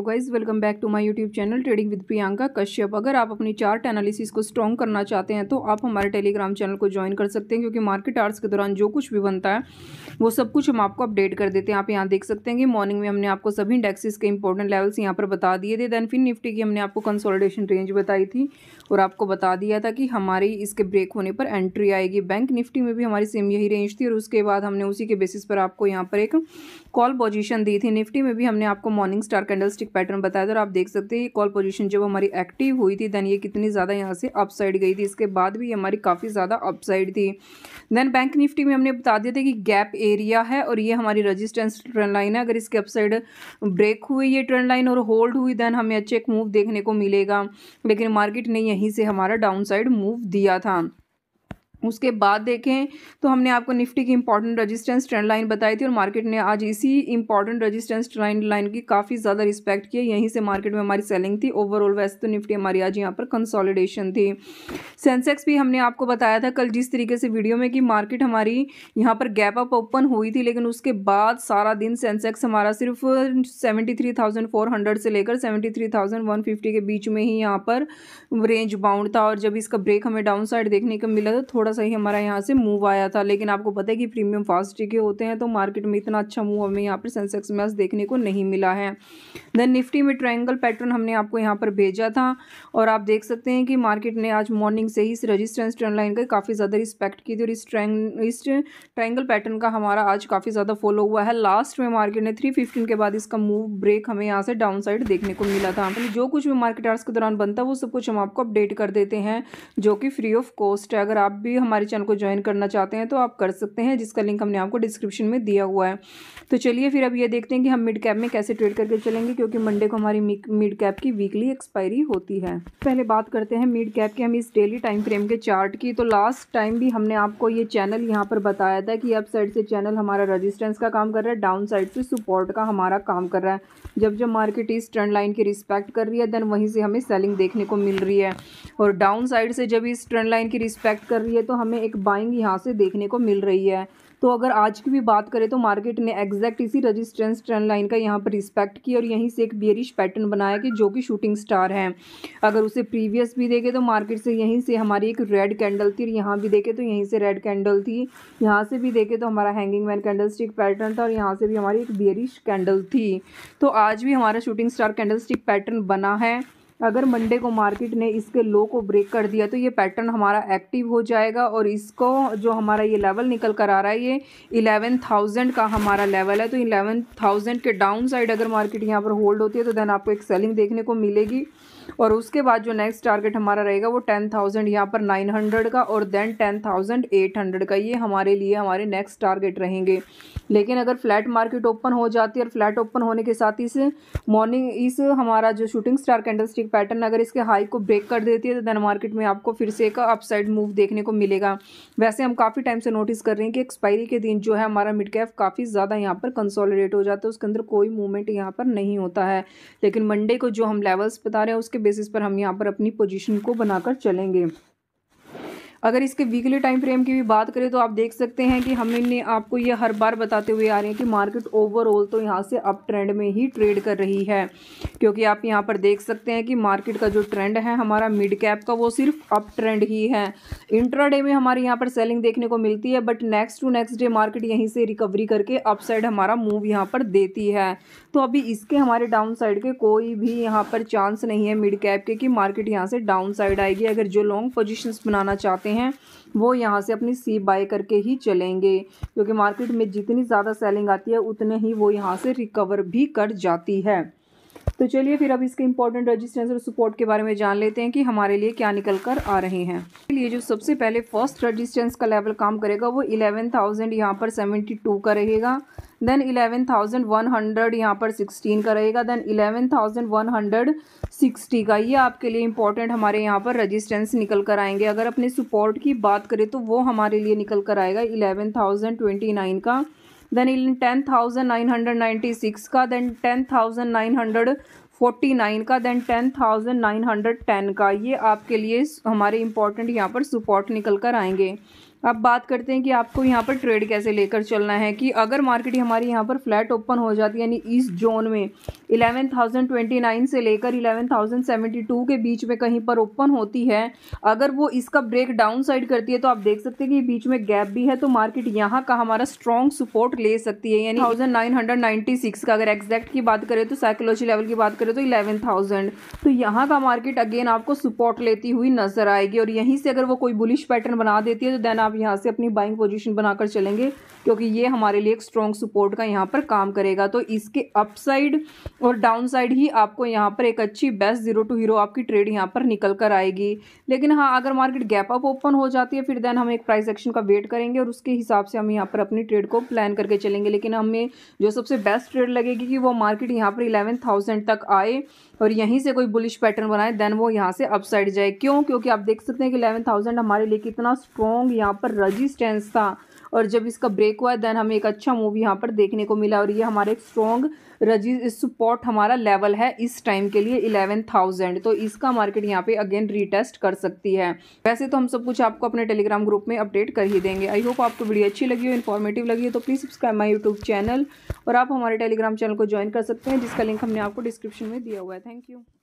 तो guys welcome back to my YouTube channel trading with Priyanka Kashyap अगर आप अपनी चार्ट एनालिसिस को स्ट्रॉन्ग करना चाहते हैं तो आप हमारे टेलीग्राम चैनल को ज्वाइन कर सकते हैं क्योंकि मार्केट आवर्स के दौरान जो कुछ भी बनता है वो सब कुछ हम आपको अपडेट कर देते हैं आप यहाँ देख सकते हैं कि मॉर्निंग में हमने आपको सभी इंडेक्सेस के इंपॉर्टेंट लेवल्स यहाँ पर बता दिए थे दैन फिर निफ्टी की हमने आपको कंसोलिडेशन रेंज बताई थी और आपको बता दिया था कि हमारी इसके ब्रेक होने पर एंट्री आएगी बैंक निफ्टी में भी हमारी सेम यही रेंज थी और उसके बाद हमने उसी के बेसिस पर आपको यहाँ पर एक कॉल पोजिशन दी थी निफ्टी में भी हमने आपको मॉर्निंग स्टार कैंडल एक पैटर्न बताया था और आप देख सकते हैं ये कॉल पोजीशन जब हमारी एक्टिव हुई थी देन ये कितनी ज़्यादा यहाँ से अपसाइड गई थी इसके बाद भी हमारी काफ़ी ज़्यादा अपसाइड थी देन बैंक निफ्टी में हमने बता दिया था कि गैप एरिया है और ये हमारी रजिस्टेंस ट्रेंड लाइन है अगर इसके अपसाइड ब्रेक हुई ये ट्रेंड लाइन और होल्ड हुई देन हमें अच्छे एक मूव देखने को मिलेगा लेकिन मार्केट ने यहीं से हमारा डाउन साइड मूव दिया था उसके बाद देखें तो हमने आपको निफ्टी की इंपॉर्टेंट रजिस्टेंस ट्रेंड लाइन बताई थी और मार्केट ने आज इसी इंपॉर्टेंट रजिस्टेंस ट्रेंड लाइन की काफ़ी ज़्यादा रिस्पेक्ट किया यहीं से मार्केट में हमारी सेलिंग थी ओवरऑल वैसे तो निफ्टी हमारी आज यहाँ पर कंसोलिडेशन थी सेंसेक्स भी हमने आपको बताया था कल जिस तरीके से वीडियो में कि मार्केट हमारी यहाँ पर गैप अप ओपन हुई थी लेकिन उसके बाद सारा दिन सेंसेक्स हमारा सिर्फ सेवेंटी से लेकर सेवेंटी के बीच में ही यहाँ पर रेंज बाउंड था और जब इसका ब्रेक हमें डाउन साइड देखने को मिला था तो थोड़ा थोड़ा सा ही हमारा यहाँ से मूव आया था लेकिन आपको पता है कि प्रीमियम फास्ट के होते हैं तो मार्केट में इतना अच्छा मूव हमें यहाँ पर सेंसेक्स में देखने को नहीं मिला है देन निफ्टी में ट्राइंगल पैटर्न हमने आपको यहाँ पर भेजा था और आप देख सकते हैं कि मार्केट ने आज मॉर्निंग से ही इस रजिस्ट्रेंस ट्रेंड लाइन का काफ़ी ज़्यादा रिस्पेक्ट की थी और इस ट्रैंग इस ट्राइंगल पैटर्न का हमारा आज काफ़ी ज़्यादा फॉलो हुआ है लास्ट में मार्केट ने थ्री के बाद इसका मूव ब्रेक हमें यहाँ से डाउन साइड देखने को मिला था मतलब जो कुछ भी मार्केट आर्स के दौरान बनता है वो सब कुछ हम आपको अपडेट कर देते हैं जो कि फ्री ऑफ कॉस्ट है अगर आप भी हमारे चैनल को ज्वाइन करना चाहते हैं तो आप कर सकते हैं जिसका लिंक हमने आपको डिस्क्रिप्शन में दिया हुआ है तो चलिए फिर अब ये देखते हैं कि हम मिड कैप में कैसे ट्रेड करके चलेंगे क्योंकि मंडे को हमारी मिड कैप की वीकली एक्सपायरी होती है पहले बात करते हैं मिड कैप के हम इस डेली टाइम फ्रेम के चार्ट की तो लास्ट टाइम भी हमने आपको ये चैनल यहाँ पर बताया था कि अप साइड से चैनल हमारा रजिस्टेंस का काम कर रहा है डाउन साइड से सपोर्ट का हमारा काम कर रहा है जब जब मार्केट इस ट्रेंड लाइन की रिस्पेक्ट कर रही है देन वहीं से हमें सेलिंग देखने को मिल रही है और डाउन साइड से जब इस ट्रेंड लाइन की रिस्पेक्ट कर रही है तो हमें एक बाइंग यहाँ से देखने को मिल रही है तो अगर आज की भी बात करें तो मार्केट ने एग्जैक्ट इसी रजिस्टेंस ट्रेंड लाइन का यहाँ पर रिस्पेक्ट किया और यहीं से एक बियरिश पैटर्न बनाया कि जो कि शूटिंग स्टार है अगर उसे प्रीवियस भी देखें तो मार्केट से यहीं से हमारी एक रेड कैंडल थी और यहाँ भी देखें तो यहीं से रेड कैंडल थी यहाँ से भी देखें तो हमारा hanging man candlestick pattern था और यहाँ से भी हमारी एक बियरिश कैंडल थी तो आज भी हमारा shooting star candlestick pattern बना है अगर मंडे को मार्केट ने इसके लो को ब्रेक कर दिया तो ये पैटर्न हमारा एक्टिव हो जाएगा और इसको जो हमारा ये लेवल निकल कर आ रहा है ये इलेवन थाउजेंड का हमारा लेवल है तो इलेवन थाउजेंड के डाउन साइड अगर मार्केट यहाँ पर होल्ड होती है तो देन आपको एक सेलिंग देखने को मिलेगी और उसके बाद जो नेक्स्ट टारगेट हमारा रहेगा वो टेन थाउजेंड यहाँ पर नाइन हंड्रेड का और then ten thousand eight hundred का ये हमारे लिए हमारे नेक्स्ट टारगेट रहेंगे लेकिन अगर फ्लैट मार्केट ओपन हो जाती है और फ्लैट ओपन होने के साथ इस मॉर्निंग इस हमारा जो shooting star candlestick pattern अगर इसके हाई को ब्रेक कर देती है तो देन मार्केट में आपको फिर से एक अपसाइड मूव देखने को मिलेगा वैसे हम काफ़ी टाइम से नोटिस कर रहे हैं कि एक्सपायरी के दिन जो है हमारा मिड कैफ काफ़ी ज़्यादा यहाँ पर कंसोलिडेट हो जाता है उसके अंदर कोई मूवमेंट यहाँ पर नहीं होता है लेकिन मंडे को जो हम लेवल्स बता रहे हैं उसके बेसिस पर हम यहाँ पर अपनी पोजीशन को बनाकर चलेंगे अगर इसके वीकली टाइम फ्रेम की भी बात करें तो आप देख सकते हैं कि हम इन आपको ये हर बार बताते हुए आ रहे हैं कि मार्केट ओवरऑल तो यहाँ से अप ट्रेंड में ही ट्रेड कर रही है क्योंकि आप यहाँ पर देख सकते हैं कि मार्केट का जो ट्रेंड है हमारा मिड कैप का वो सिर्फ अप ट्रेंड ही है इंट्राडे में हमारे यहाँ पर सेलिंग देखने को मिलती है but next to next day market यहीं से रिकवरी करके अपसाइड हमारा मूव यहाँ पर देती है तो अभी इसके हमारे डाउन साइड के कोई भी यहाँ पर चांस नहीं है मिड कैप के कि मार्केट यहाँ से डाउन साइड आएगी अगर जो लॉन्ग पोजिशंस बनाना चाहते हैं सकते हैं वो यहाँ से अपनी सी बाय करके ही चलेंगे क्योंकि मार्केट में जितनी ज़्यादा सेलिंग आती है उतने ही वो यहाँ से रिकवर भी कर जाती है तो चलिए फिर अब इसके इंपॉर्टेंट रजिस्टेंस और सपोर्ट के बारे में जान लेते हैं कि हमारे लिए क्या निकल कर आ रहे हैं लिए जो सबसे पहले फर्स्ट रजिस्टेंस का लेवल काम करेगा वो इलेवन थाउजेंड यहाँ पर सेवेंटी टू का रहेगा then eleven thousand one hundred यहाँ पर सिक्सटीन का रहेगा then eleven thousand one hundred sixty का ये आपके लिए इंपॉर्टेंट हमारे यहाँ पर रजिस्टेंस निकल कर आएंगे अगर अपने सपोर्ट की बात करें तो वो हमारे लिए निकल कर आएगा इलेवन थाउजेंड ट्वेंटी नाइन का then ten thousand nine hundred ninety six का then ten thousand nine hundred forty nine का then ten thousand nine hundred ten का ये आपके लिए हमारे इंपॉर्टेंट यहाँ पर सपोर्ट निकल कर आएंगे अब बात करते हैं कि आपको यहाँ पर ट्रेड कैसे लेकर चलना है कि अगर मार्केट हमारी यहाँ पर फ्लैट ओपन हो जाती है यानी ईस्ट जोन में 11,029 से लेकर 11,072 के बीच में कहीं पर ओपन होती है अगर वो इसका ब्रेक डाउन साइड करती है तो आप देख सकते हैं कि बीच में गैप भी है तो मार्केट यहाँ का हमारा स्ट्रॉन्ग सपोर्ट ले सकती है यानी सिक्स का अगर एग्जैक्ट की बात करें तो साइकोलॉजी लेवल की बात करें तो थाउजेंड तो यहाँ का मार्केट अगेन आपको सपोर्ट लेती हुई नजर आएगी और यहीं से अगर वो कोई बुलिश पैटर्न बना देती है तो देन आप आप यहाँ से अपनी बाइंग पोजीशन बनाकर चलेंगे क्योंकि ये हमारे लिए एक स्ट्रॉन्ग सपोर्ट का यहाँ पर काम करेगा तो इसके अपसाइड और डाउनसाइड ही आपको यहाँ पर एक अच्छी बेस्ट जीरो टू हीरो आपकी ट्रेड यहाँ पर निकल कर आएगी लेकिन हाँ अगर मार्केट गैप अप ओपन हो जाती है फिर देन हम एक प्राइस एक्शन का वेट करेंगे और उसके हिसाब से हम यहाँ पर अपनी ट्रेड को प्लान करके चलेंगे लेकिन हमें जो सबसे बेस्ट ट्रेड लगेगी कि वो मार्केट यहाँ पर इलेवन थाउजेंड तक आए और यहीं से कोई बुलिश पैटर्न बनाए देन वो यहाँ से अपसाइड जाए क्यों क्योंकि आप देख सकते हैं कि इलेवन थाउजेंड हमारे लिए कितना स्ट्रॉन्ग यहाँ पर रजिस्टेंस था और जब इसका ब्रेक हुआ देन हमें एक अच्छा मूव यहाँ पर देखने को मिला और ये हमारा एक स्ट्रॉन्ग रजि सपोर्ट हमारा लेवल है इस टाइम के लिए इलेवन थाउजेंड तो इसका मार्केट यहाँ पे अगेन रीटेस्ट कर सकती है वैसे तो हम सब कुछ आपको अपने टेलीग्राम ग्रुप में अपडेट कर ही देंगे आई होप आपको वीडियो अच्छी लगी हो इन्फॉर्मेटिव लगी हो तो please subscribe my YouTube channel और आप हमारे टेलीग्राम चैनल को ज्वाइन कर सकते हैं जिसका लिंक हमने आपको डिस्क्रिप्शन में दिया हुआ है थैंक यू